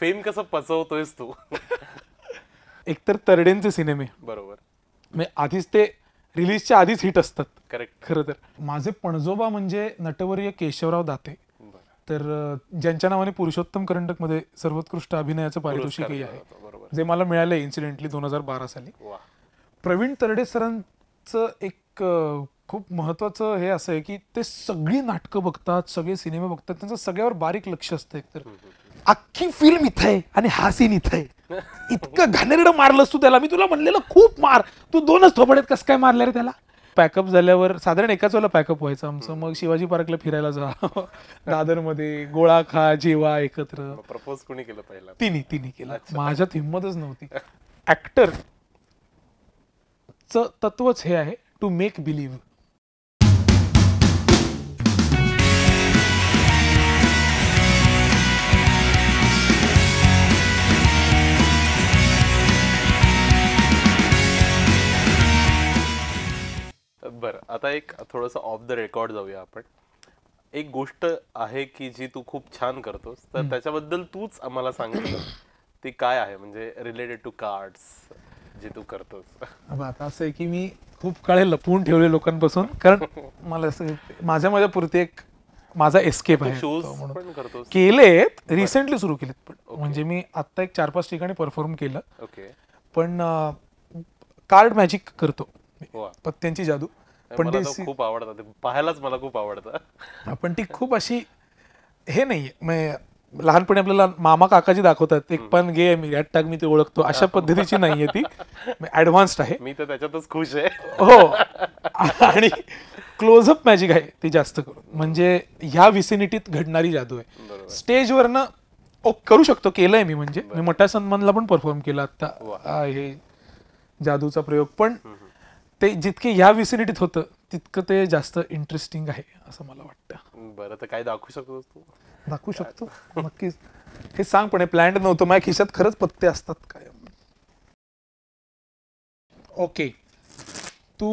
Fame कसं पचवतोयस तू एकतर तरडेंचे सिनेमे बरोबर म्हणजे आधीच ते रिलीजच्या आधीच हिट असतात करेक्ट खरं तर माझे पणजोबा म्हणजे नटवर्य केशवराव दाते तर ज्यांच्या नावाने पुरुषोत्तम करंडक मध्ये सर्वोत्कृष्ट अभिनयाचं पारितोषिकही आहे जे मला मिळाले इन्सिडेंटली दोन हजार बारा साली प्रवीण तरडे सरांचं एक खूप महत्वाचं हे असं आहे की ते सगळी नाटकं बघतात सगळे सिनेमे बघतात त्यांचं सगळ्यावर बारीक लक्ष असतं एकतर अख्खी फिल्म इथं आहे आणि हा सीन इथं आहे इतकं घाणेरडं मारलंस तू त्याला मी तुला म्हणलेलं खूप मार तू दोनच थोबडेत कसं काय मारले रे त्याला पॅकअप झाल्यावर साधारण एकाच वेळेला पॅकअप व्हायचं आमचं मग शिवाजी पार्कला फिरायला जा मध्ये गोळा खा जेवा एकत्र प्रपोज कोणी केलं पहिला तिने तिने केलं माझ्यात हिंमतच नव्हती ऍक्टर च तत्वच हे आहे टू मेक बिलीव्ह आता एक थोडंसं ऑफ द रेकॉर्ड जाऊया आपण एक गोष्ट आहे की जी तू खूप छान करतोस तर त्याच्याबद्दल तूच आम्हाला सांग ती काय आहे म्हणजे रिलेटेड टू कार्ड्स जे तू करतोस आता असं आहे की मी खूप काळे लपवून ठेवले लोकांपासून कारण मला असं माझ्या माझ्या पुरते एक माझा एस्केप आहे शोज केलेत रिसेंटली सुरू केलेत पण म्हणजे मी आता एक चार पाच ठिकाणी परफॉर्म केलं ओके पण कार्ड मॅजिक करतो पत्त्यांची जादू पण ते खूप आवडतात पाहायलाच मला खूप आवडतं पण ती खूप अशी हे नाही लहानपणी आपल्याला मामा काकाजी दाखवतात एक पण गे मी टाक मी ते ओळखतो अशा पद्धतीची नाहीये ती ऍडव्हान्स्ड आहे मी तर त्याच्यातच खुश आहे हो आणि क्लोजअप मॅजिक आहे ती जास्त करून म्हणजे ह्या विसिनिटीत घडणारी जादू आहे स्टेजवरनं ओ करू शकतो केलंय मी म्हणजे मी मोठ्या सन्मानला पण परफॉर्म केला आता हे जादूचा प्रयोग पण ते जितके ह्या विसिनिटीत होतं तितकं ते जास्त इंटरेस्टिंग आहे असं मला वाटतं बरं तर काय दाखवू शकतो तू दाखवू शकतो नक्कीच हे सांग पण हे प्लॅन्ड नव्हतं माझ्या खिशात खरंच पत्ते असतात काय ओके तू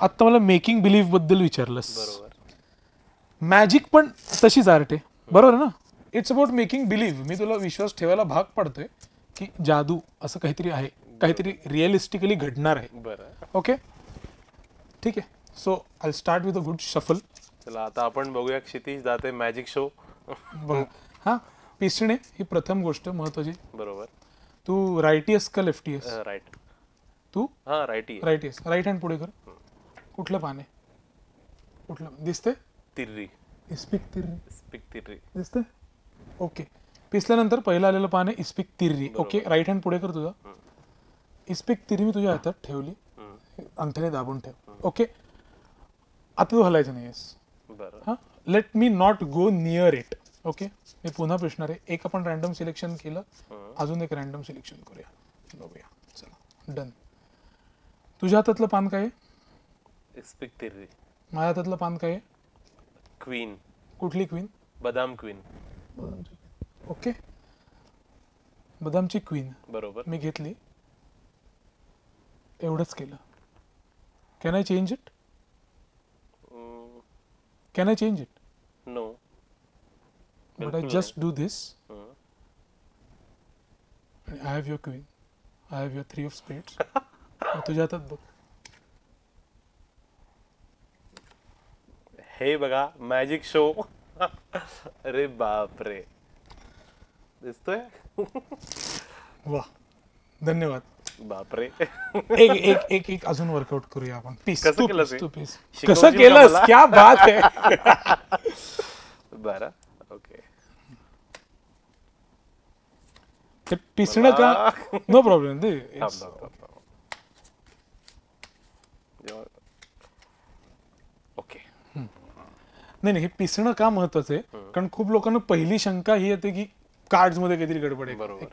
आत्ता मला मेकिंग बिलीव्ह बद्दल विचारलंस बरोबर मॅजिक पण तशीच आर्ट आहे बरोबर ना इट्स अबाउट मेकिंग बिलीव्ह मी तुला विश्वास ठेवायला भाग पाडतोय की जादू असं काहीतरी आहे काहीतरी रिअलिस्टिकली घडणार आहे बरं ओके ठीक आहे so I start with a good shuffle चला आता आपण बघूया क्षितिश दाते मॅजिक शो बघ हां पिसणे ही प्रथम गोष्ट महत्वाची बरोबर तू रायटीएस का लेफ्टीएस राईट तू हां राईट रायटीएस राईट हँड पुढे कर कुठलं पान आहे कुठलं दिसते तिर्री इस्पिक तिर्री इस्पिक तिर्री दिसते ओके पिसल्यानंतर पहिलं आलेलं पान इस्पिक तिर्री ओके राईट हँड पुढे कर तुझा इस्पिक तिरी मी तुझ्या हातात ठेवली अंगठ्याने दाबून ठेव ओके आता तू हलायचं नाहीयेस हा let me not go near it okay मी पुन्हा प्रश्न आहे एक आपण रँडम सिलेक्शन केलं अजून एक रँडम सिलेक्शन करूया बघूया चला डन तुझ्या हातातलं पान काय इस्पिक तिरी माझ्या हातातलं पान काय क्वीन कुठली क्वीन बदाम क्वीन बदामची ओके बदामची क्वीन बरोबर मी घेतली एवढंच केलं can I change it can I change it no but I just do this I have your queen I have your three of spades तुझ्या हातात बघ हे बघा मॅजिक शो अरे बापरे दिसतोय वा धन्यवाद बापरे एक एक एक एक अजून वर्कआउट करूया आपण पीस तू केलं पीस, तू पीस कसं केलंस क्या बात आहे बरं ओके ते पिसणं का नो प्रॉब्लेम दे नाही नाही हे पिसणं का महत्वाचं आहे कारण खूप लोकांना पहिली शंका ही येते की कार्ड मध्ये काहीतरी गडबड आहे बरोबर.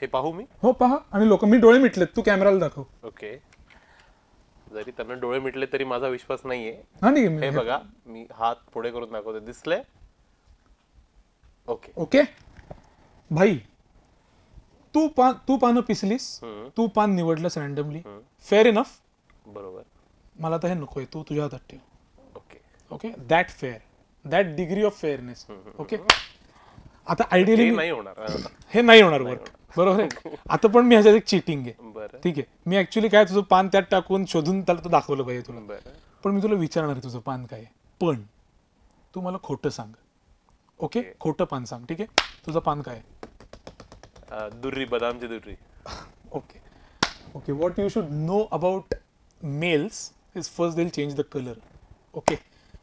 हे पाहू मी हो पहा आणि लोक मी डोळे मिटलेत तू कॅमेराला दाखव ओके जरी त्यांना डोळे मिटले तरी माझा विश्वास नाहीये हे बघा मी हात पुढे करून दाखवते दिसले ओके ओके भाई तू पान तू पानं पिसलीस तू पान निवडलंस रँडमली फेअर इनफ बरोबर मला तर हे नकोय तू तुझ्या हातात ठेव okay okay that fair that degree of fairness okay आता आयडियली नाही होणार हे नाही होणार वर्क बरोबर आहे आता पण मी ह्याच्यात एक चिटिंग आहे ठीक आहे मी ऍक्च्युली काय तुझं पान त्यात टाकून शोधून त्याला तो दाखवलं पाहिजे तुला पण मी तुला विचारणार आहे तुझं पान काय पण तू मला खोटं सांग ओके खोटं पान सांग ठीक आहे तुझं पान काय दुर्री बदामची दुर्री okay okay what you should know about males is first they change the colour okay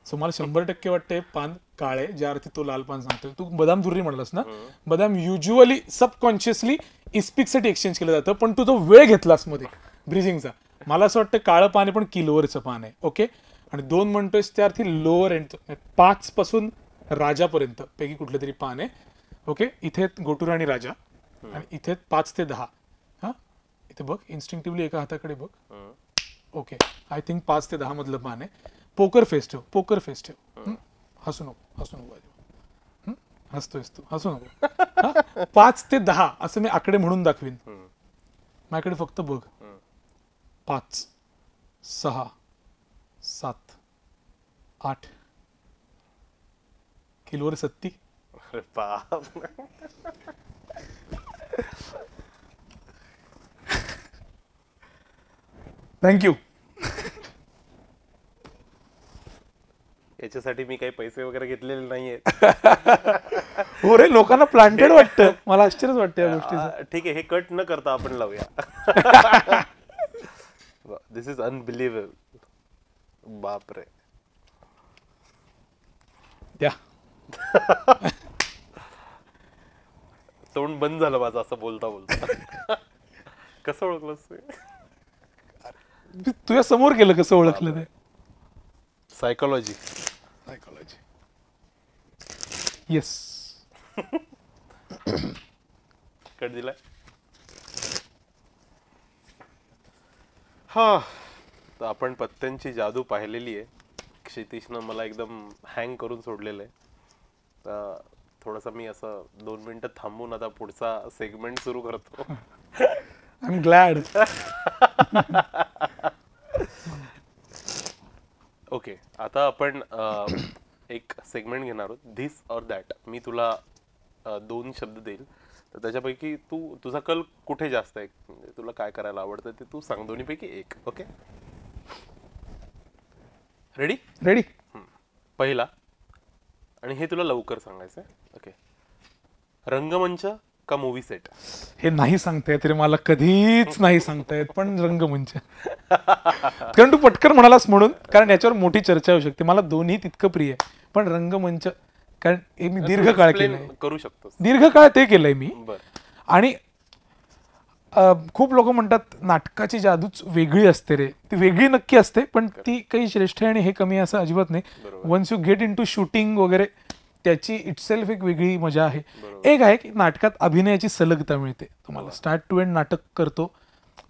so मला शंभर टक्के वाटते पान काळे ज्या अर्थी तो लाल पान सांगतोय तू बदाम धुरी म्हणलास ना बदाम युज्युअली सबकॉन्शियसली इस्पिकसाठी एक्सचेंज केलं जातं पण तू तो वेळ घेतलास मध्ये ब्रिजिंगचा मला असं वाटतं काळं पान आहे पण किलोवरचं पान आहे ओके आणि दोन म्हणतोय त्या अर्थी लोअर एंड पाच पासून राजापर्यंत पैकी कुठलं तरी पान आहे ओके इथे गोटूर आणि राजा आणि इथे पाच ते दहा हा इथे बघ इन्स्टिंक्टिव्हली एका हाताकडे बघ ओके आय थिंक पाच ते दहा मधलं पान आहे पोकर फेस ठेव पोकर फेस ठेव हसू नको हसू नको हसतो तू हसू नको पाच ते दहा असं मी आकडे म्हणून दाखवीन माझ्याकडे फक्त बघ पाच सहा सात आठ किलोवर सत्ती थँक्यू याच्यासाठी मी काही पैसे वगैरे घेतलेले नाहीये हो रे लोकांना प्लांटेड वाटतं मला आश्चर्यच वाटतं या गोष्टीचा ठीक आहे हे कट न करता आपण लावूया दिस इज अनबिलिव्हेबल बापरे द्या तोंड बंद झालं माझं असं बोलता बोलता कसं ओळखलंस ते तुझ्या समोर केलं कसं ओळखलं ते सायकोलॉजी psychology. येस कट दिलाय हा तर आपण पत्त्यांची जादू पाहिलेली आहे क्षितिशनं मला एकदम हँग करून सोडलेलं आहे तर थोडंसं मी असं दोन मिनटं थांबून आता पुढचा सेगमेंट सुरू करतो आय एम ग्लॅड ओके आता आपण एक सेगमेंट घेणार आहोत धिस और दॅट मी तुला दोन शब्द देईल तर त्याच्यापैकी तू तुझा कल कुठे जास्त आहे म्हणजे तुला काय करायला आवडतं ते तू सांग दोन्हीपैकी एक ओके रेडी रेडी पहिला आणि हे तुला लवकर सांगायचं आहे ओके रंगमंच का मूवी सेट हे नाही सांगतायत तरी मला कधीच नाही सांगतायत पण रंगमंच कारण तू पटकर म्हणालास म्हणून कारण याच्यावर मोठी चर्चा होऊ शकते मला दोन्ही तितकं प्रिय आहे पण रंगमंच कारण हे मी दीर्घकाळ केलंय करू शकतो दीर्घकाळ ते केलंय मी आणि खूप लोक म्हणतात नाटकाची जादूच वेगळी असते रे ती वेगळी नक्की असते पण ती काही श्रेष्ठ आणि हे कमी असं अजिबात नाही once you get into shooting वगैरे त्याची इटसेल्फ एक वेगळी मजा आहे एक आहे की नाटकात अभिनयाची सलगता मिळते तुम्हाला स्टार्ट टू एंड नाटक करतो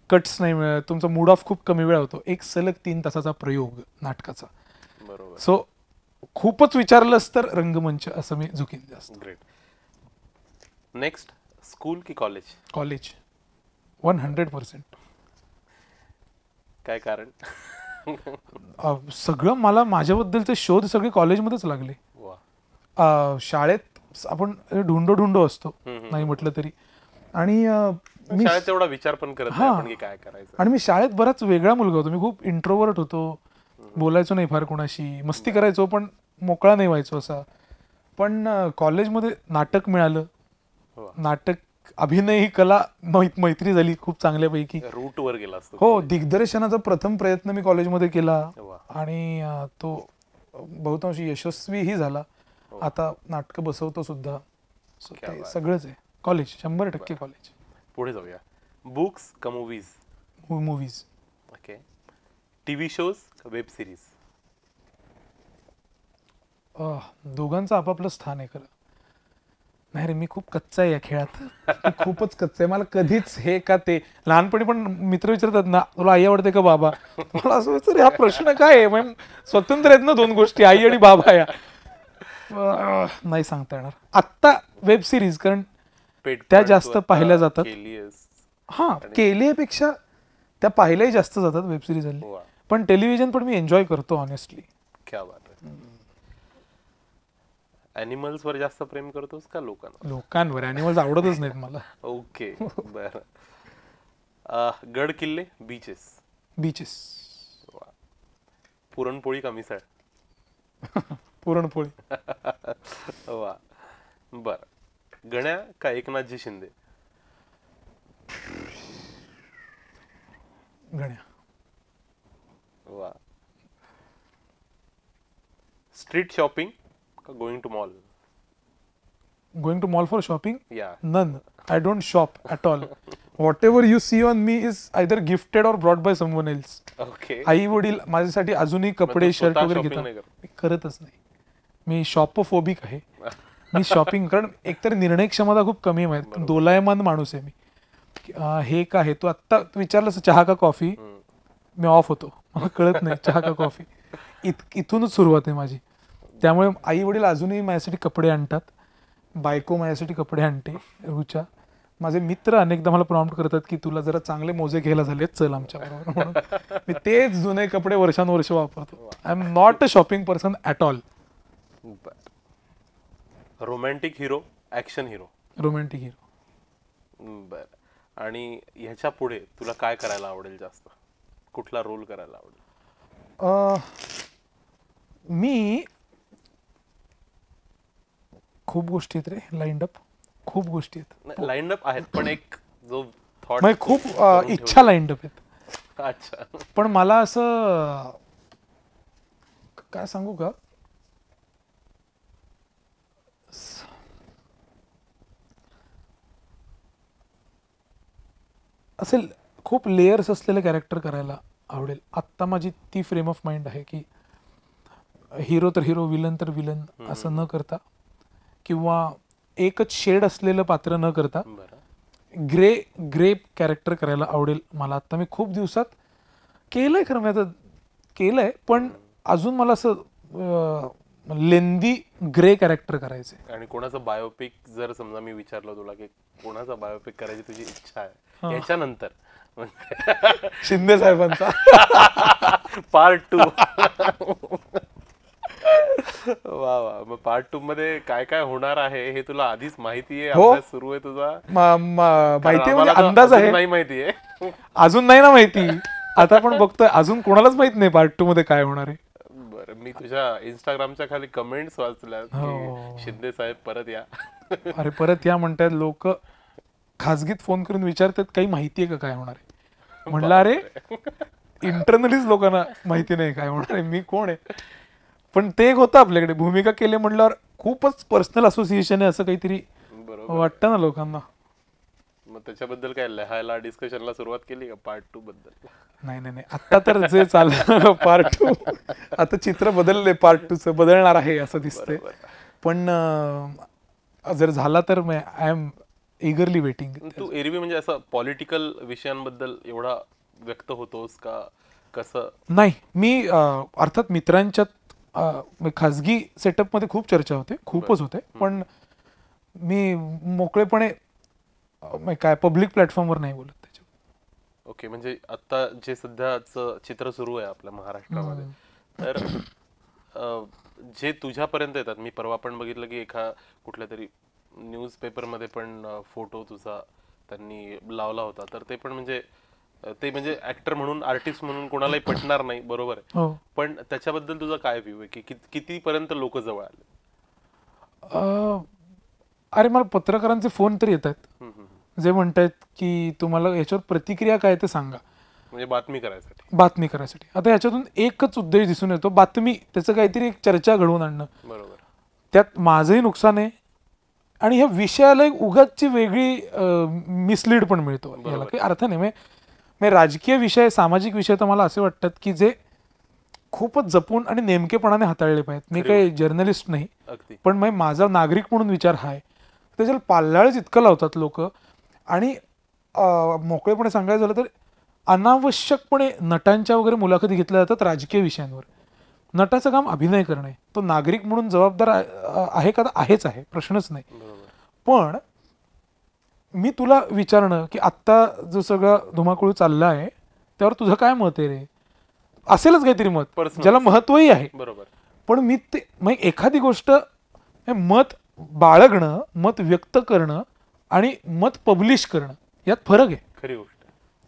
कट्स नाही मिळत तुमचा मूड ऑफ खूप कमी वेळा होतो एक सलग तीन तासाचा प्रयोग नाटकाचा सो खूपच विचारलंस तर रंगमंच असं मी झुकीन जास्त नेक्स्ट स्कूल की college college one hundred percent काय कारण सगळं मला माझ्याबद्दलचे शोध सगळे कॉलेजमध्येच लागले शाळेत आपण ढुंडो ढुंडो असतो नाही म्हटलं तरी आणि मी तेवढा विचार पण करत काय करायचं आणि मी शाळेत बराच वेगळा मुलगा होतो मी खूप इंट्रोवर्ट होतो बोलायचो नाही फार कोणाशी मस्ती करायचो पण मोकळा नाही व्हायचो असा पण कॉलेजमध्ये नाटक मिळालं नाटक अभिनय ही कला मैत्री झाली खूप चांगल्यापैकी रूटवर गेला हो दिग्दर्शनाचा प्रथम प्रयत्न मी कॉलेजमध्ये केला आणि तो बहुतांशी यशस्वीही झाला हो. आता नाटक बसवतो सुद्धा सगळंच आहे कॉलेज शंभर टक्के कॉलेज पुढे जाऊया बुक्स का movies movies okay TV shows का वेब सिरीज दोघांचं आपापलं स्थान आहे खरं नाही रे मी खूप कच्चा आहे या खेळात खूपच कच्चा आहे मला कधीच हे का ते लहानपणी पण मित्र विचारतात ना तुला आई आवडते का बाबा मला असं वाटतं, हा प्रश्न काय आहे स्वतंत्र आहेत ना दोन गोष्टी आई आणि बाबा या नाही सांगता येणार आता वेब सिरीज कारण त्या जास्त पाहिल्या जातात केलीयस हा केलेपेक्षा त्या पाहिल्याही जास्त जातात वेब सिरीज हल्ली पण टेलिव्हिजन पण मी एन्जॉय करतो ऑनेस्टली क्या वर जास्त प्रेम करतोस का लोकांवर लोकांवर अॅनिमल्स आवडतच नाहीत मला ओके बर गड किल्ले बीचेस बीचेस पुरणपोळी का मिसळ पुरणपोळी वा बर गण्या का एकनाथजी शिंदे गण्या वा स्ट्रीट शॉपिंग का going to mall going to mall for shopping या I don't shop shop all whatever you see on me is brought gifted or brought by someone else okay आई वडील माझ्यासाठी अजूनही कपडे शर्ट वगैरे नाही घेतात करतच नाही मी फोबिक आहे मी शॉपिंग कारण एकतर निर्णय क्षमता खूप कमी आहे दोलायमान माणूस आहे मी हे काय हे तू आत्ता विचारलंस चहा का कॉफी मी ऑफ होतो मला कळत नाही चहा का कॉफी इत इथूनच सुरुवात आहे माझी त्यामुळे आई वडील अजूनही माझ्यासाठी कपडे आणतात बायको माझ्यासाठी कपडे आणते रुचा माझे मित्र अनेकदा मला प्रॉम्प्ट करतात की तुला जरा चांगले मोजे घ्यायला झाले चल आमच्याबरोबर म्हणून मी तेच जुने कपडे वर्षानुवर्ष वापरतो I am not a shopping person at all बर romantic hero action hero romantic hero बर आणि ह्याच्या पुढे तुला काय करायला आवडेल जास्त कुठला रोल करायला आवडेल मी खूप गोष्टी आहेत रे लाईंड अप खूप गोष्टी आहेत लाईंड अप आहेत पण एक जो थॉट म्हणजे खूप इच्छा लाईंड अप आहेत अच्छा पण मला असं काय सांगू का असेल खूप लेयर्स असलेले कॅरेक्टर करायला आवडेल आत्ता माझी ती फ्रेम ऑफ माइंड आहे की हिरो तर हिरो विलन तर विलन असं न करता किंवा एकच शेड असलेलं पात्र न करता ग्रे ग्रे कॅरेक्टर करायला आवडेल मला आत्ता मी खूप दिवसात केलंय खरं मी म्हणजे आता केलंय पण अजून मला असं लेंदी ग्रे कॅरेक्टर करायचे आणि कोणाचं बायोपिक जर समजा मी विचारलं तुला की कोणाचा बायोपिक करायची तुझी इच्छा आहे त्याच्यानंतर शिंदे साहेबांचा पार्ट टू वा वा मग पार्ट टू मध्ये काय काय होणार आहे हे तुला आधीच माहिती आहे हो. सुरू आहे तुझा माहिती म्हणजे अंदाज आहे नाही माहिती आहे अजून नाही ना माहिती आता आपण बघतोय अजून कोणालाच माहित नाही पार्ट टू मध्ये काय होणार आहे बरं मी तुझ्या इंस्टाग्रामच्या खाली कमेंट्स वाचल्या हो. शिंदे साहेब परत या अरे परत या म्हणतात लोक खाजगीत फोन करून विचारतात काही माहिती आहे का काय होणार आहे म्हणलं अरे इंटरनलीच लोकांना माहिती नाही काय होणार आहे मी कोण आहे पण ते एक होतं आपल्याकडे भूमिका केले म्हटल्यावर खूपच पर्सनल असोसिएशन आहे असं काहीतरी वाटतं ना लोकांना मग त्याच्याबद्दल काय लिहायला डिस्कशनला सुरुवात केली का पार्ट टू बद्दल नाही नाही नाही आता तर जे चाललं पार्ट टू आता चित्र बदलले पार्ट च बदलणार आहे असं दिसतंय पण जर झाला तर आय एम एगरली वेटिंग तू एरवी म्हणजे असं पॉलिटिकल विषयांबद्दल एवढा व्यक्त होतोस का कसं नाही मी अर्थात मित्रांच्यात खाजगी मध्ये खूप चर्चा होते खूपच होते पण मी मोकळेपणे काय पब्लिक प्लॅटफॉर्म वर नाही बोलत त्याच्या ओके म्हणजे आता जे सध्याच चित्र सुरू आहे आपल्या महाराष्ट्रामध्ये तर जे तुझ्यापर्यंत येतात मी परवा पण बघितलं की एका कुठल्या तरी मध्ये पण फोटो तुझा त्यांनी लावला होता तर ते पण म्हणजे ते म्हणजे ऍक्टर म्हणून आर्टिस्ट म्हणून कोणालाही पटणार नाही बरोबर आहे हो. पण त्याच्याबद्दल तुझा काय व्ह्यू आहे की पर्यंत लोक जवळ आले अरे मला पत्रकारांचे फोन तरी येत आहेत जे म्हणतायत की तुम्हाला याच्यावर प्रतिक्रिया काय ते सांगा म्हणजे बातमी करायसाठी बातमी करायसाठी आता याच्यातून एकच उद्देश दिसून येतो बातमी त्याचं काहीतरी एक चर्चा घडवून आणणं बरोबर त्यात माझंही नुकसान आहे आणि ह्या विषयाला एक उगाचची वेगळी मिसलीड पण मिळतो याला काही अर्थ नाही म्हणजे राजकीय विषय सामाजिक विषय तर मला असे वाटतात की जे खूपच जपून आणि नेमकेपणाने हाताळले पाहिजेत मी काही जर्नलिस्ट नाही पण मग माझा नागरिक म्हणून विचार हाय आहे त्याच्याला इतकं लावतात लोक आणि मोकळेपणे सांगायचं झालं तर अनावश्यकपणे नटांच्या वगैरे मुलाखती घेतल्या जातात राजकीय विषयांवर नटाचं काम अभिनय करणे तो नागरिक म्हणून जबाबदार आहे का आहेच आहे प्रश्नच नाही पण मी तुला विचारणं की आत्ता जो सगळा धुमाकूळ चालला आहे त्यावर तुझं काय मत आहे रे असेलच काहीतरी मत ज्याला महत्वही आहे बरोबर पण मी ते मग एखादी गोष्ट मत बाळगणं मत व्यक्त करणं आणि मत पब्लिश करणं यात फरक आहे खरी गोष्ट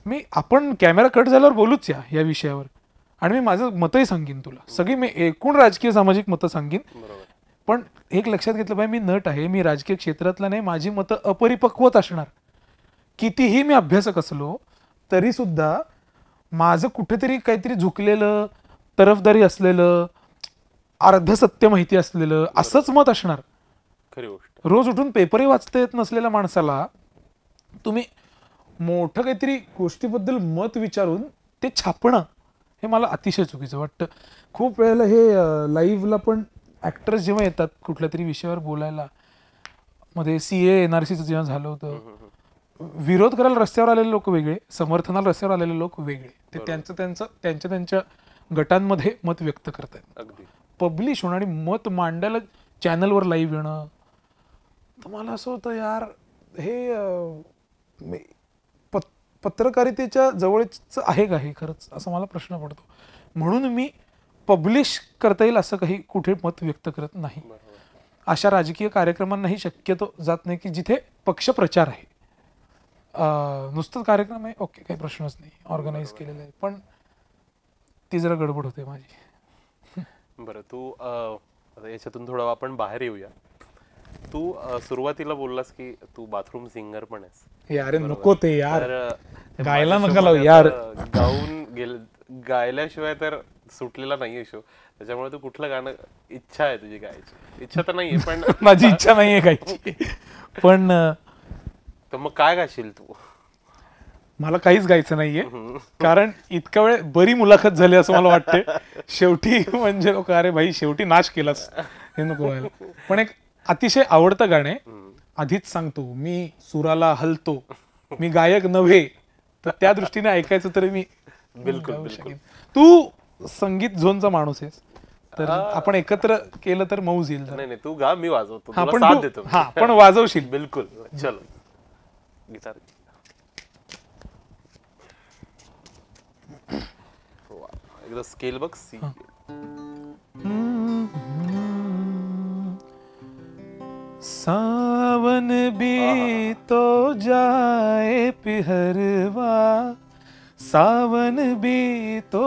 मी आपण कॅमेरा कट झाल्यावर बोलूच या या विषयावर आणि मी माझं मतही सांगेन तुला सगळी मी एकूण राजकीय सामाजिक मतं सांगेन पण एक लक्षात घेतलं पाहिजे मी नट आहे मी राजकीय क्षेत्रातला नाही माझी मतं अपरिपक्वत असणार कितीही मी अभ्यासक असलो तरी सुद्धा माझं कुठेतरी काहीतरी झुकलेलं तरफदारी असलेलं अर्धसत्य माहिती असलेलं असंच मत असणार खरी गोष्ट रोज उठून पेपरही वाचता येत नसलेल्या माणसाला तुम्ही मोठं काहीतरी गोष्टीबद्दल मत विचारून ते छापणं हे मला अतिशय चुकीचं वाटतं खूप वेळेला हे लाईव्हला पण ॲक्टर्स जेव्हा येतात कुठल्या तरी विषयावर बोलायला मध्ये सी एन आर सीचं जेव्हा झालं होतं विरोध करायला रस्त्यावर आलेले लोक वेगळे समर्थनाला रस्त्यावर आलेले लोक वेगळे ते त्यांचं त्यांचं त्यांच्या त्यांच्या गटांमध्ये मत व्यक्त करतात पब्लिश होणं आणि मत मांडायला चॅनलवर लाईव्ह येणं तर मला असं होतं यार हे पत्रकारितेच्या जवळच आहे का हे खरंच असा मला प्रश्न पडतो म्हणून मी पब्लिश करता येईल असं काही कुठे मत व्यक्त करत नाही अशा राजकीय कार्यक्रमांनाही शक्यतो जात नाही की जिथे पक्षप्रचार आहे नुसतंच कार्यक्रम आहे ओके काही प्रश्नच नाही ऑर्गनाईज केलेले आहे पण ती जरा गडबड होते माझी बरं तू याच्यातून थोडं आपण बाहेर येऊया तू सुरुवातीला बोललास की तू बाथरूम सिंगर पण आहेस अरे नको ते यार गायला नका यार गाऊन गेल गायल्याशिवाय तर सुटलेला नाहीये शो त्याच्यामुळे तू कुठलं गाणं इच्छा आहे तुझी गायची इच्छा तर नाहीये पण माझी इच्छा नाहीये गायची पण तर मग काय गाशील तू मला काहीच गायचं नाहीये कारण इतका वेळ बरी मुलाखत झाली असं मला वाटते शेवटी म्हणजे अरे भाई शेवटी नाश केलास हे नको व्हायला पण एक अतिशय आवडतं गाणे आधीच सांगतो मी सुराला हलतो मी गायक नव्हे तर त्या दृष्टीने ऐकायचं तरी मी बिलकुल तू संगीत झोनचा माणूस आहेस तर आपण एकत्र केलं तर मौज येईल नाही नाही तू गा मी वाजवतो आपण देतो हा पण वाजवशील बिलकुल चलो गिटार एकदा स्केल बघ सी सावन भी तो जाए पिहरवा सावन भी तो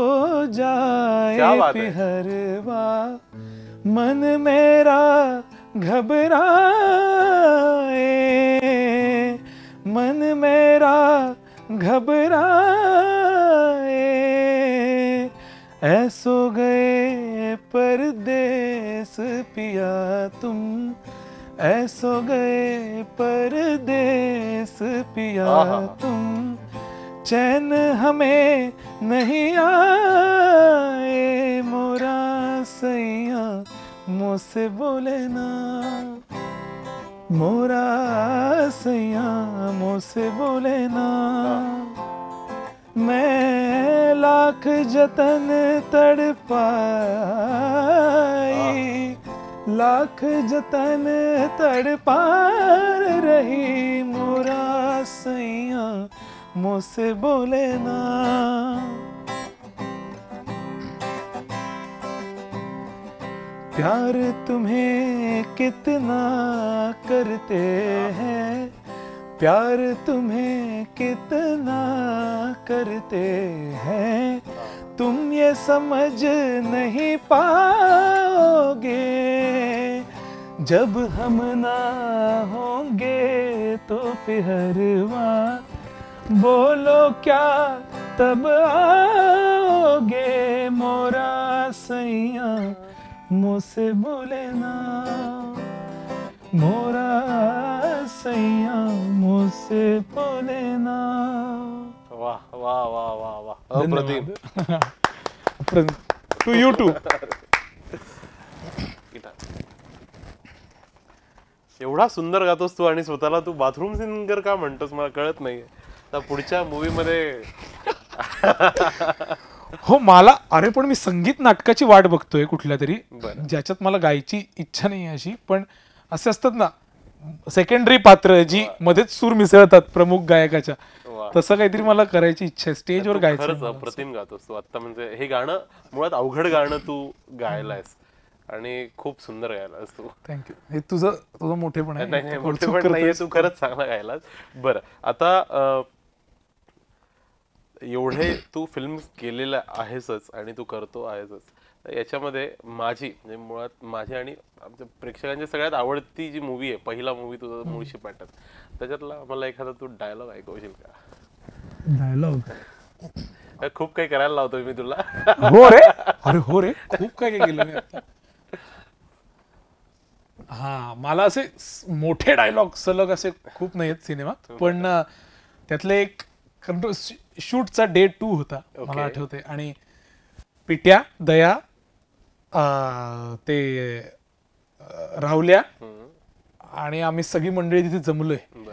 जाए पिहरवा मन मेरा घबराए मन मेरा घबराए ऐसो गए परदेस पिया तुम ऐसो गए देस पिया तुम चैन हमें नहीं आए मोरा सैया मुझसे से बोले ना मोरा सैया मुझसे बोले ना मैं लाख जतन तड़ पाया लाख जतन तड़ पार रही मोरा सैया मुझसे बोले ना प्यार तुम्हें कितना करते हैं प्यार तुम्हें कितना करते हैं तुम ये समझ नहीं पाओगे जब हम ना होंगे तो पिहरवा बोलो क्या तब आओगे मोरा सैया मुझसे बोलेना मोरा सैया मुझसे बोलेना वाह वाह वाह वाह वाह प्रदीप टू यू टू एवढा सुंदर गातोस तू आणि स्वतःला तू बाथरूम सिंगर का म्हणतोस मला कळत नाही तर पुढच्या मध्ये हो मला अरे पण मी संगीत नाटकाची वाट बघतोय कुठल्या तरी ज्याच्यात मला गायची इच्छा नाही अशी पण असे असतात ना सेकंडरी पात्र जी मध्येच सूर मिसळतात प्रमुख गायकाच्या तसं काहीतरी मला करायची इच्छा स्टेजवर गायचं प्रतिम गातोस तू आता म्हणजे हे गाणं मुळात अवघड गाणं तू गायलायस आणि खूप सुंदर गायलास तू थँक्यू हे तुझं तुझं मोठेपण आहे तू खरंच चांगला गायलास बरं आता एवढे तू फिल्म केलेल्या आहेसच आणि तू करतो आहेसच याच्यामध्ये माझी म्हणजे मुळात माझी आणि आमच्या प्रेक्षकांची सगळ्यात आवडती जी मूवी आहे पहिला मूवी तुझा मुळशी पॅटर्न त्याच्यातला मला एखादा तू डायलॉग ऐकवशील का डायलॉग खूप काही करायला लावतो मी तुला हो रे अरे हो रे खूप काय केलं हा मला असे मोठे डायलॉग सलग असे खूप नाही आहेत सिनेमात हो, पण हो. त्यातले एक शूटचा डे टू होता मला आठवते आणि पिट्या दया ते रावल्या आणि आम्ही सगळी मंडळी तिथे जमलोय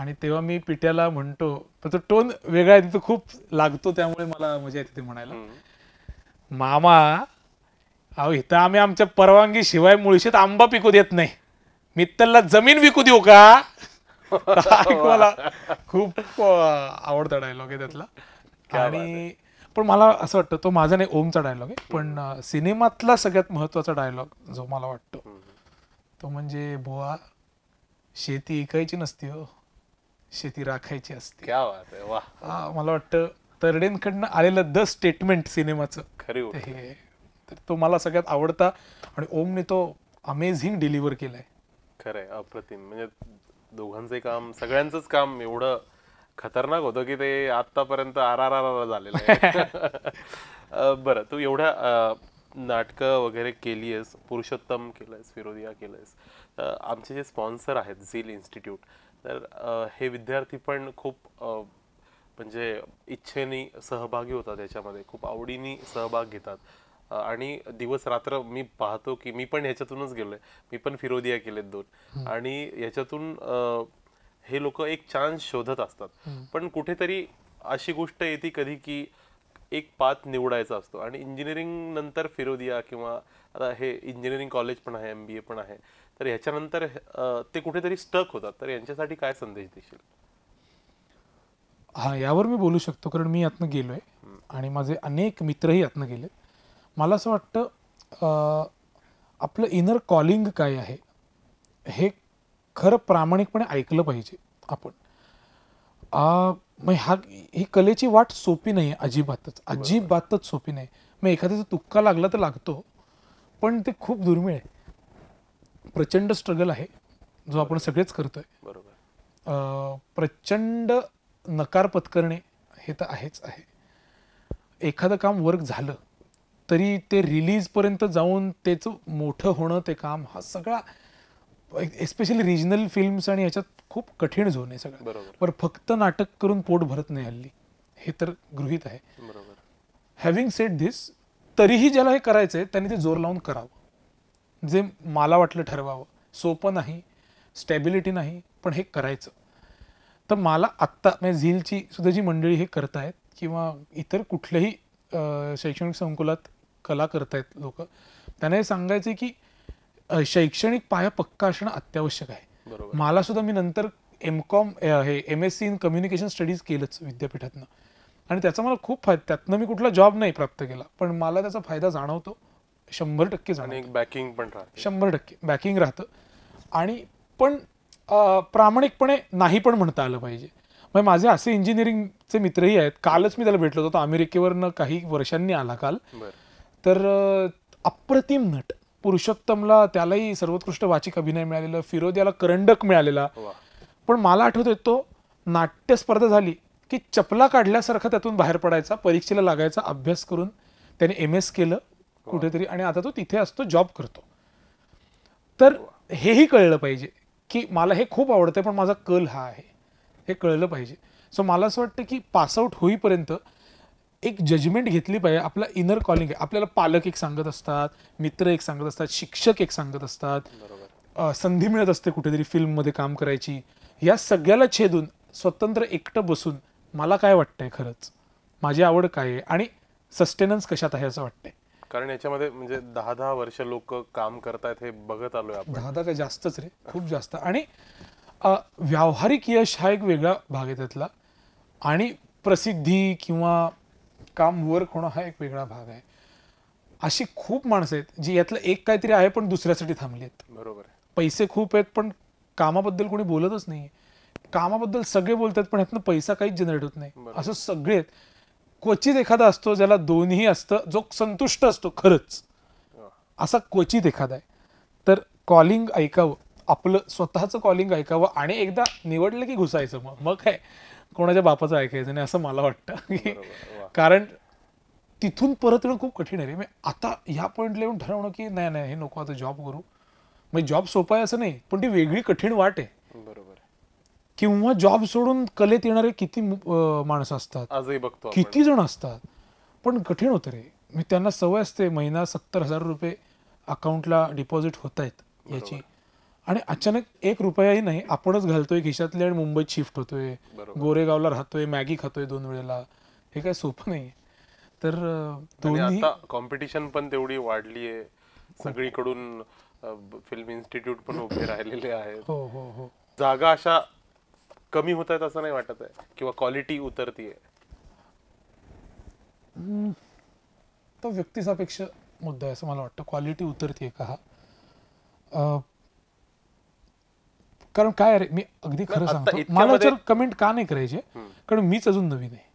आणि तेव्हा मी पिट्याला म्हणतो तर तो टोन वेगळा आहे तिथे खूप लागतो त्यामुळे मला मजा येते ते म्हणायला मामा अहो इथं आम्ही आमच्या परवानगी शिवाय मुळशीत आंबा पिकू देत नाही मित्तलला जमीन विकू देऊ का मला खूप आवडता डायलॉग आहे त्यातला आणि पण मला असं वाटतं तो माझा नाही ओमचा डायलॉग आहे पण सिनेमातला सगळ्यात महत्वाचा डायलॉग जो मला वाटतो तो म्हणजे बुवा शेती ऐकायची नसती हो शेती राखायची असते मला वाटतं तरडेंकडनं आलेलं द स्टेटमेंट सिनेमाचं खरी हे तो मला सगळ्यात आवडता आणि ओमने तो अमेझिंग डिलिव्हर केलाय खरंय अप्रतिम म्हणजे दोघांचे काम सगळ्यांचंच काम एवढं खतरनाक होतं की ते आतापर्यंत आर आर आर आर झालेलं आहे बरं तू एवढ्या नाटकं वगैरे केली आहेस पुरुषोत्तम केलं आहेस फिरोदिया केलं आहेस आमचे जे स्पॉन्सर आहेत झील इन्स्टिट्यूट तर हे विद्यार्थी पण खूप म्हणजे इच्छेने सहभागी होतात याच्यामध्ये खूप आवडीने सहभाग घेतात आणि दिवस रात्र मी पाहतो की मी पण ह्याच्यातूनच गेलोय मी पण फिरोदिया केलेत दोन आणि ह्याच्यातून हे लोक एक चान्स शोधत असतात पण कुठेतरी अशी गोष्ट येते कधी की एक पाथ निवडायचा असतो आणि इंजिनिअरिंग नंतर फिरोदिया किंवा आता हे इंजिनिअरिंग कॉलेज पण आहे एम बी ए पण आहे तर ह्याच्यानंतर ते कुठेतरी स्टक होतात तर यांच्यासाठी काय संदेश देशील हा यावर मी बोलू शकतो कारण मी यातनं गेलोय आणि माझे अनेक मित्रही यातनं गेलेत मला असं वाटतं आपलं इनर कॉलिंग काय आहे हे खरं प्रामाणिकपणे ऐकलं पाहिजे आपण मग हा ही कलेची वाट सोपी नाही आहे अजिबातच अजिबातच सोपी नाही मग एखाद्याचा तुक्का लागला तर लागतो पण ते खूप दुर्मिळ आहे प्रचंड स्ट्रगल आहे जो आपण सगळेच करतोय बरोबर प्रचंड नकार पत्करणे हे तर आहेच आहे एखादं काम वर्क झालं तरी ते रिलीजपर्यंत जाऊन त्याचं मोठं होणं ते काम हा सगळा एस्पेशली रिजनल फिल्म्स आणि ह्याच्यात खूप कठीण झोन आहे सगळं पण फक्त नाटक करून पोट भरत नाही हल्ली हे तर गृहित आहे हॅव्हिंग सेट धिस तरीही ज्याला हे करायचं आहे त्याने ते जोर लावून करावं जे मला वाटलं ठरवावं सोपं नाही स्टॅबिलिटी नाही पण हे करायचं तर मला आत्ता म्हणजे झीलची सुद्धा जी मंडळी हे करतायत किंवा इतर कुठल्याही शैक्षणिक संकुलात कला आहेत लोक त्यांना हे सांगायचे की शैक्षणिक पाया पक्का असणं अत्यावश्यक आहे मला सुद्धा मी नंतर एम कॉम हे M S C in communication studies केलंच विद्यापीठातनं आणि त्याचा मला खूप फायदा त्यातनं मी कुठला जॉब नाही प्राप्त केला पण मला त्याचा फायदा जाणवतो शंभर टक्के जाणवतो बॅकिंग पण शंभर टक्के बॅकिंग राहतं आणि पण प्रामाणिकपणे नाही पण म्हणता आलं पाहिजे मग म्हणजे माझे असे इंजिनिअरिंगचे मित्रही आहेत कालच मी त्याला भेटलो होतो अमेरिकेवरनं काही वर्षांनी आला काल तर अप्रतिम नट पुरुषोत्तमला त्यालाही सर्वोत्कृष्ट वाचिक अभिनय मिळालेला फिरोद्याला करंडक मिळालेला पण मला आठवतोय तो नाट्य स्पर्धा झाली की चपला काढल्यासारखा त्यातून बाहेर पडायचा परीक्षेला लागायचा अभ्यास करून त्याने एम एस केलं कुठेतरी आणि आता तो तिथे असतो जॉब करतो तर हेही कळलं पाहिजे की मला हे खूप आवडतं पण माझा कल हा आहे हे कळलं पाहिजे सो मला असं वाटतं की पासआउट होईपर्यंत एक जजमेंट घेतली पाहिजे आपला इनर कॉलिंग आहे आपल्याला पालक एक सांगत असतात मित्र एक सांगत असतात शिक्षक एक सांगत असतात संधी मिळत असते कुठेतरी फिल्ममध्ये काम करायची या सगळ्याला छेदून स्वतंत्र एकटं बसून मला काय वाटतंय खरंच माझी आवड काय आहे आणि सस्टेनन्स कशात आहे असं वाटतंय कारण याच्यामध्ये म्हणजे दहा दहा वर्ष लोक काम करतायत हे बघत आलोय आपण दहा दहा जास्तच रे खूप जास्त आणि व्यावहारिक यश हा एक वेगळा भाग आहे त्यातला आणि प्रसिद्धी किंवा काम वर्क होणं हा एक वेगळा भाग आहे अशी खूप माणसं आहेत जी यातलं एक काहीतरी आहे पण दुसऱ्यासाठी थांबली आहेत बरोबर पैसे खूप आहेत पण कामाबद्दल कोणी बोलतच नाही कामाबद्दल सगळे बोलतात पण यातनं पैसा काहीच जनरेट होत नाही असं सगळे आहेत क्वचित एखादा असतो ज्याला दोन्ही असतं जो संतुष्ट असतो खरंच असा क्वचित एखादा आहे तर कॉलिंग ऐकावं आपलं स्वतःचं कॉलिंग ऐकावं आणि एकदा निवडलं की घुसायचं मग मग काय कोणाच्या बापाचं ऐकायचं नाही असं मला वाटतं की कारण तिथून परत येणं खूप कठीण आहे रे आता ह्या पॉईंटला येऊन ठरवणं की नाही नाही हे नको आता जॉब करू म्हणजे जॉब सोपा आहे असं नाही पण ती वेगळी कठीण वाट आहे बरोबर किंवा जॉब सोडून कलेत येणारे किती माणसं असतात आजही बघतो किती जण असतात पण कठीण होतं रे मी त्यांना सवय असते महिना सत्तर हजार रुपये अकाउंटला डिपॉझिट होत आहेत याची आणि अचानक एक रुपयाही नाही आपणच घालतोय खिशातले आणि मुंबईत शिफ्ट होतोय गोरेगावला राहतोय मॅगी खातोय दोन वेळेला हे काय सोपं नाही तर दोन्ही कॉम्पिटिशन पण तेवढी वाढली आहे सगळीकडून फिल्म इन्स्टिट्यूट पण उभे राहिलेले आहेत हो हो हो जागा अशा कमी होत आहेत असं नाही वाटत आहे किंवा क्वालिटी उतरतीये तो व्यक्तीसापेक्ष मुद्दा आहे असं मला वाटतं क्वालिटी उतरतीये का हा कारण काय अरे मी अगदी खरं सांगतो मला जर कमेंट का नाही करायचे कारण मीच अजून नवीन आहे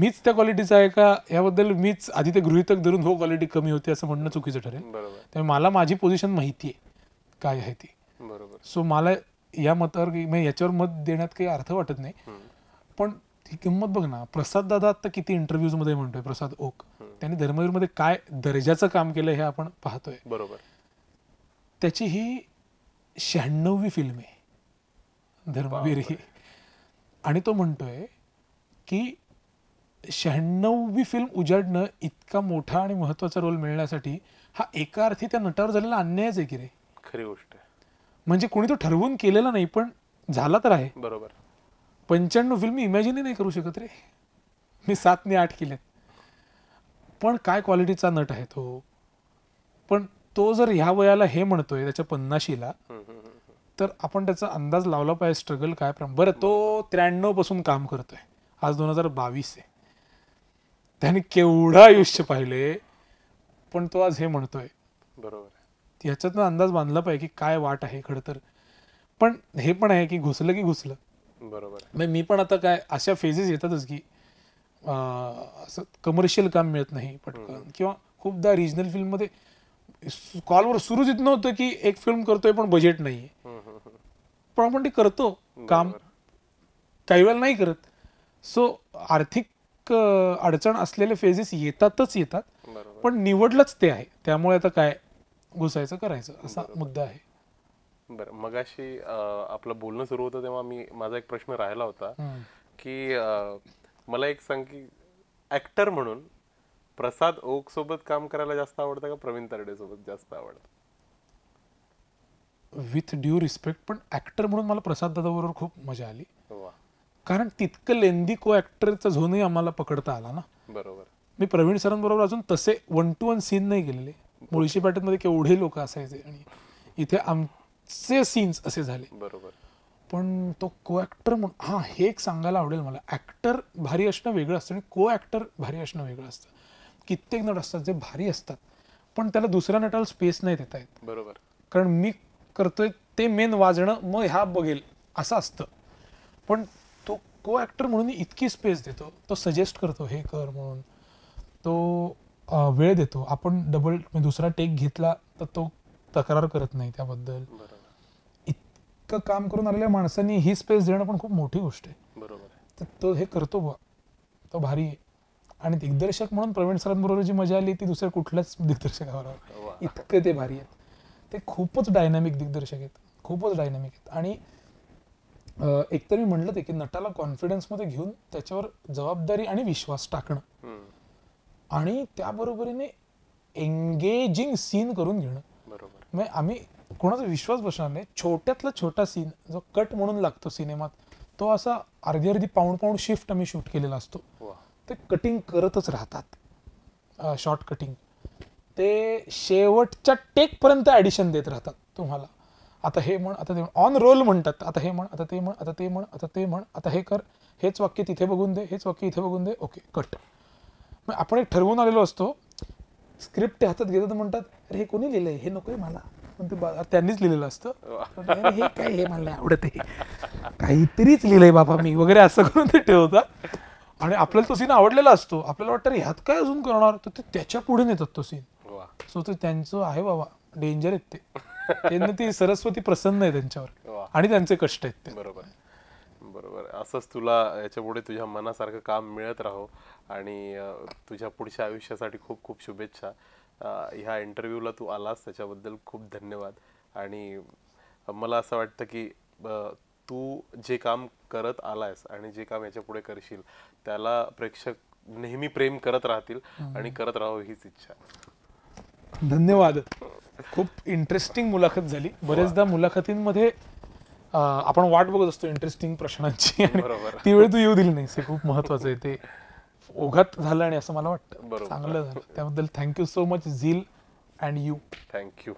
मीच त्या क्वालिटीचा आहे का याबद्दल मीच आधी ते गृहितक धरून हो क्वालिटी कमी होते असं म्हणणं चुकीचं ठरेल त्यामुळे मला माझी पोझिशन माहिती आहे काय आहे ती बरोबर सो मला या मतावर म्हणजे याच्यावर मत देण्यात काही अर्थ वाटत नाही पण ही किंमत बघ ना प्रसाद दादा आता किती इंटरव्ह्यूज मध्ये म्हणतोय प्रसाद ओक त्यांनी मध्ये काय दर्जाचं काम केलं हे आपण पाहतोय बरोबर त्याची ही शहाण्णववी फिल्म आहे धर्मवीर ही आणि तो म्हणतोय की शहाण्णववी फिल्म उजाडणं इतका मोठा आणि महत्त्वाचा रोल मिळण्यासाठी हा एका अर्थी त्या नटावर झालेला अन्यायच आहे की रे खरी गोष्ट म्हणजे कोणी तो ठरवून केलेला नाही पण झाला तर आहे बरोबर पंच्याण्णव फिल्म मी इमॅजिनही नाही करू शकत रे मी सातने आठ केल्यात पण काय क्वालिटीचा नट आहे तो पण तो जर ह्या वयाला हे म्हणतोय त्याच्या पन्नाशीला तर आपण त्याचा अंदाज लावला पाहिजे स्ट्रगल काय प्रमाण बरं तो त्र्याण्णव पासून काम करतोय आज दोन हजार बावीस आहे त्याने केवढं आयुष्य पाहिले पण तो आज हे म्हणतोय बरोबर याच्यात अंदाज बांधला पाहिजे की काय वाट आहे खरं तर पण हे पण आहे की घुसलं की घुसलं बरोबर मी पण आता काय अशा फेजेस येतातच की असं कमर्शियल काम मिळत नाही पटकन किंवा खूपदा रिजनल फिल्म मध्ये कॉलवर सुरूच येत नव्हतं की एक फिल्म करतोय पण बजेट नाही पण आपण ते करतो काम काही वेळेला नाही करत सो आर्थिक अडचण असलेले फेजेस येतातच येतात पण निवडलंच ते आहे त्यामुळे आता काय घुसायचं करायचं असा मुद्दा आहे बर मगाशी आपलं बोलणं सुरू होतं तेव्हा मी माझा एक प्रश्न राहिला होता की मला एक सांग की ऍक्टर म्हणून प्रसाद ओक सोबत काम करायला जास्त आवडतं का प्रवीण तरडे सोबत जास्त आवडतं विथ ड्यू रिस्पेक्ट पण ऍक्टर म्हणून मला प्रसाद दादा बरोबर खूप मजा आली कारण तितकं लेंदी को ऍक्टरचा झोनही आम्हाला पकडता आला ना बरोबर मी प्रवीण सरांबरोबर अजून तसे वन टू वन सीन नाही गेलेले मुळशी पॅटर्नमध्ये केवढे लोक असायचे आणि इथे आमचे सीन्स असे झाले बरोबर पण तो को ऍक्टर म्हणून हा हे एक सांगायला आवडेल मला ऍक्टर भारी असणं वेगळं असतं आणि को ॲक्टर भारी असणं वेगळं असतं कित्येक नट असतात जे भारी असतात पण त्याला दुसऱ्या नटाला स्पेस नाही देता येत बरोबर कारण मी करतोय ते मेन वाजणं मग ह्या बघेल असं असतं पण को ॲक्टर म्हणून इतकी स्पेस देतो तो सजेस्ट करतो हे कर म्हणून तो वेळ देतो आपण डबल दुसरा टेक घेतला तर तो तक्रार करत नाही त्याबद्दल इतकं काम करून आलेल्या माणसांनी ही स्पेस देणं पण खूप मोठी गोष्ट आहे बरोबर तर तो हे करतो बा तो भारी आहे आणि दिग्दर्शक म्हणून प्रवीण सरांबरोबर जी मजा आली ती दुसऱ्या कुठल्याच दिग्दर्शकाबरोबर इतकं ते भारी आहेत ते खूपच डायनॅमिक दिग्दर्शक आहेत खूपच डायनॅमिक आहेत आणि एकतर मी म्हणलं ते की नटाला कॉन्फिडन्समध्ये घेऊन त्याच्यावर जबाबदारी आणि विश्वास टाकणं आणि त्याबरोबरीने एंगेजिंग सीन करून घेणं म्हणजे आम्ही कोणाचा विश्वास बसणार नाही छोट्यातला छोटा सीन जो कट म्हणून लागतो सिनेमात तो असा अर्धी अर्धी पाऊण पाऊण शिफ्ट आम्ही शूट केलेला असतो ते कटिंग करतच राहतात शॉर्ट कटिंग ते शेवटच्या टेकपर्यंत ॲडिशन देत राहतात तुम्हाला आता हे म्हण आता ते म्हण ऑन रोल म्हणतात आता हे म्हण आता ते म्हण आता ते म्हण आता ते म्हण आता हे कर हेच वाक्य तिथे बघून दे हेच वाक्य इथे बघून दे ओके कट मग आपण एक ठरवून आलेलो असतो स्क्रिप्ट हातात घेतो म्हणतात अरे हे कोणी लिहिलंय हे नकोय मला पण ते त्यांनीच लिहिलेलं असतं हे काय हे मला आवडत आहे काहीतरीच लिहिलंय बाबा मी वगैरे असं करून ते ठेवतात आणि आपल्याला तो सीन आवडलेला असतो आपल्याला वाटतं ह्यात काय अजून करणार तर ते त्याच्या पुढे नेतात तो सीन सो ते त्यांचं आहे बाबा डेंजर आहेत ते त्यांना ती सरस्वती प्रसन्न आहे त्यांच्यावर आणि त्यांचे कष्ट आहेत ते बरोबर बरोबर असंच तुला याच्या पुढे तुझ्या मनासारखं काम मिळत राहो आणि तुझ्या पुढच्या आयुष्यासाठी खूप खूप शुभेच्छा ह्या इंटरव्ह्यूला तू आलास त्याच्याबद्दल खूप धन्यवाद आणि मला असं वाटतं की तू जे काम करत आलायस आणि जे काम याच्या पुढे करशील त्याला प्रेक्षक नेहमी प्रेम करत राहतील आणि करत राहो हीच इच्छा धन्यवाद खूप इंटरेस्टिंग मुलाखत झाली बरेचदा मुलाखतींमध्ये आपण वाट बघत असतो इंटरेस्टिंग प्रश्नांची आणि ती वेळ तू येऊ दिली नाही खूप महत्वाचं आहे ते ओघात झालं आणि असं मला वाटतं चांगलं झालं त्याबद्दल thank you so much Zeel and you thank you